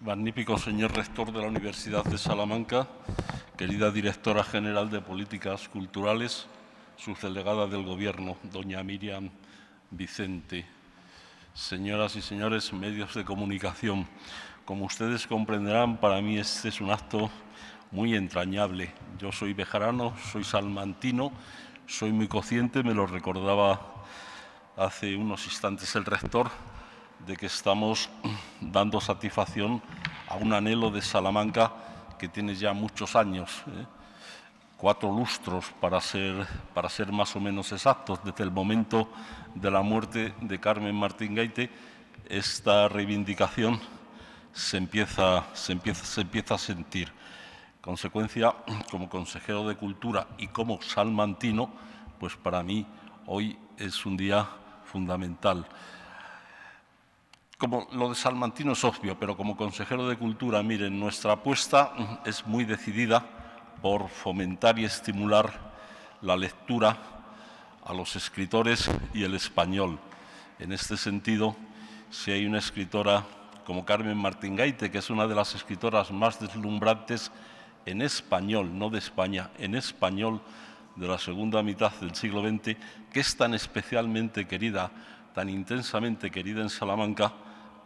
Magnífico señor rector de la Universidad de Salamanca, querida directora general de Políticas Culturales, subdelegada del Gobierno, doña Miriam Vicente, señoras y señores medios de comunicación, como ustedes comprenderán, para mí este es un acto muy entrañable. Yo soy bejarano, soy salmantino, soy muy cociente, me lo recordaba hace unos instantes el rector, de que estamos dando satisfacción a un anhelo de Salamanca que tiene ya muchos años, ¿eh? cuatro lustros para ser, más o menos exactos, desde el momento de la muerte de Carmen Martín Gaite, esta reivindicación se empieza, se empieza a sentir. Consecuencia, como consejero de Cultura y como salmantino, pues para mí hoy es un día fundamental como lo de Salmantino es obvio, pero como consejero de Cultura, miren, nuestra apuesta mm, es muy decidida por fomentar y estimular la lectura a los escritores y el español. En este sentido, si hay una escritora como Carmen Martín Gaite, que es una de las escritoras más deslumbrantes en español, no de España, en español de la segunda mitad del siglo XX, que es tan especialmente querida, tan intensamente querida en Salamanca,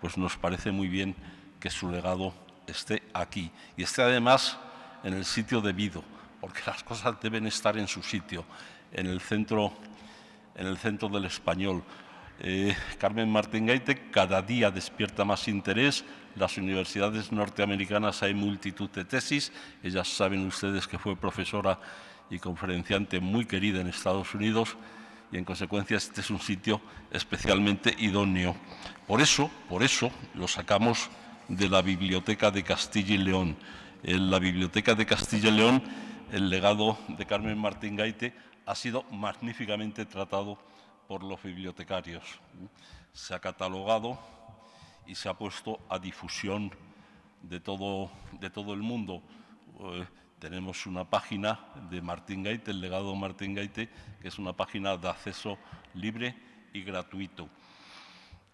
pues nos parece muy bien que su legado esté aquí y esté además en el sitio debido, porque las cosas deben estar en su sitio, en el centro, del español. Eh, Carmen Martín Gaite cada día despierta más interés. Las universidades norteamericanas hay multitud de tesis. Ellas saben ustedes que fue profesora y conferenciante muy querida en Estados Unidos y en consecuencia este es un sitio especialmente idóneo. Por eso, por eso lo sacamos de la Biblioteca de Castilla y León. En la Biblioteca de Castilla y León el legado de Carmen Martín Gaite ha sido magníficamente tratado por los bibliotecarios. Se ha catalogado y se ha puesto a difusión de todo, de todo el mundo. Eh, tenemos una página de Martín Gaite, el legado de Martín Gaite, que es una página de acceso libre y gratuito.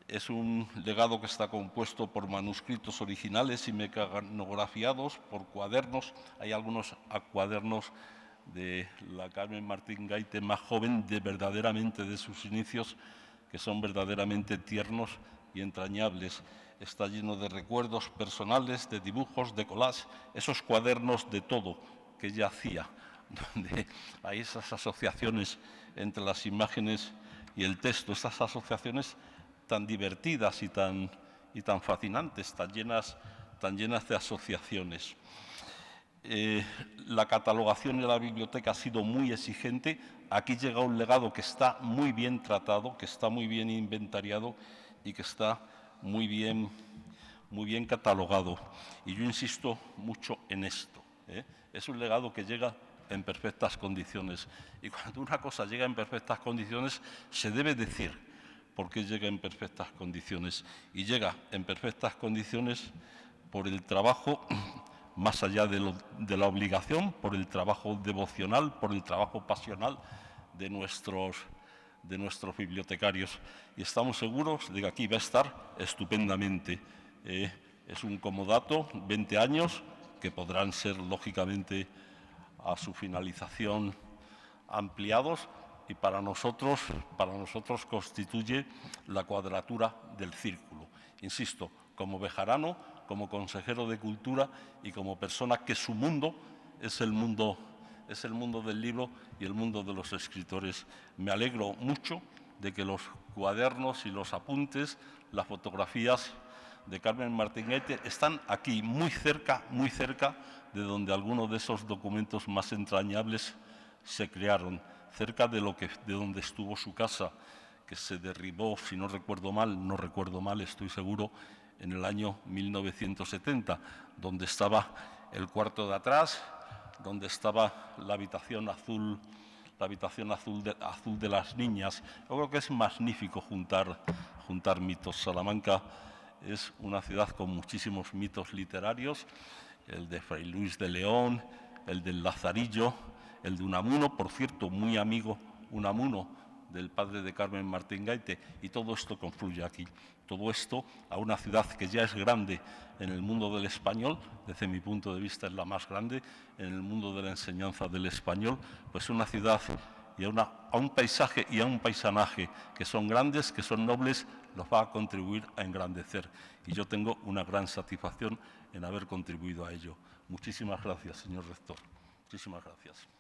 Es un legado que está compuesto por manuscritos originales y mecanografiados, por cuadernos. Hay algunos cuadernos de la Carmen Martín Gaite más joven, de verdaderamente de sus inicios, que son verdaderamente tiernos y entrañables. Está lleno de recuerdos personales, de dibujos, de collages... esos cuadernos de todo que ella hacía, donde hay esas asociaciones entre las imágenes y el texto, esas asociaciones tan divertidas y tan, y tan fascinantes, tan llenas, tan llenas de asociaciones. Eh, la catalogación de la biblioteca ha sido muy exigente. Aquí llega un legado que está muy bien tratado, que está muy bien inventariado y que está muy bien, muy bien catalogado. Y yo insisto mucho en esto. ¿eh? Es un legado que llega en perfectas condiciones. Y cuando una cosa llega en perfectas condiciones, se debe decir por qué llega en perfectas condiciones. Y llega en perfectas condiciones por el trabajo, más allá de, de la obligación, por el trabajo devocional, por el trabajo pasional de nuestros de nuestros bibliotecarios y estamos seguros de que aquí va a estar estupendamente. Eh, es un comodato, 20 años, que podrán ser, lógicamente, a su finalización ampliados y para nosotros, para nosotros constituye la cuadratura del círculo. Insisto, como bejarano, como consejero de cultura y como persona que su mundo es el mundo es el mundo del libro y el mundo de los escritores. Me alegro mucho de que los cuadernos y los apuntes, las fotografías de Carmen Martinete están aquí, muy cerca, muy cerca de donde algunos de esos documentos más entrañables se crearon, cerca de, lo que, de donde estuvo su casa, que se derribó, si no recuerdo mal, no recuerdo mal, estoy seguro, en el año 1970, donde estaba el cuarto de atrás, donde estaba la habitación azul, la habitación azul de, azul de las niñas. Yo creo que es magnífico juntar, juntar mitos. Salamanca es una ciudad con muchísimos mitos literarios, el de Fray Luis de León, el del Lazarillo, el de Unamuno, por cierto, muy amigo Unamuno del padre de Carmen Martín Gaite, y todo esto confluye aquí. Todo esto a una ciudad que ya es grande en el mundo del español, desde mi punto de vista es la más grande en el mundo de la enseñanza del español, pues una ciudad y a, a, un paisaje y a un paisanaje que son grandes, que son nobles, los va a contribuir a engrandecer. Y yo tengo una gran satisfacción en haber contribuido a ello. Muchísimas gracias, señor rector. Muchísimas gracias.